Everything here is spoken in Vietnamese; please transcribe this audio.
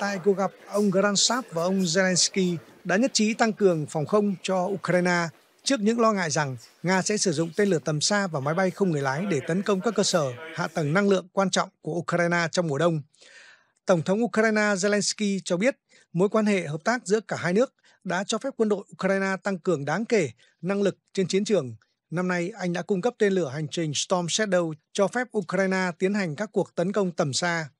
Tại cuộc gặp, ông Grandsab và ông Zelensky đã nhất trí tăng cường phòng không cho Ukraine trước những lo ngại rằng Nga sẽ sử dụng tên lửa tầm xa và máy bay không người lái để tấn công các cơ sở hạ tầng năng lượng quan trọng của Ukraine trong mùa đông. Tổng thống Ukraine Zelensky cho biết mối quan hệ hợp tác giữa cả hai nước đã cho phép quân đội Ukraine tăng cường đáng kể năng lực trên chiến trường. Năm nay, Anh đã cung cấp tên lửa hành trình Storm Shadow cho phép Ukraine tiến hành các cuộc tấn công tầm xa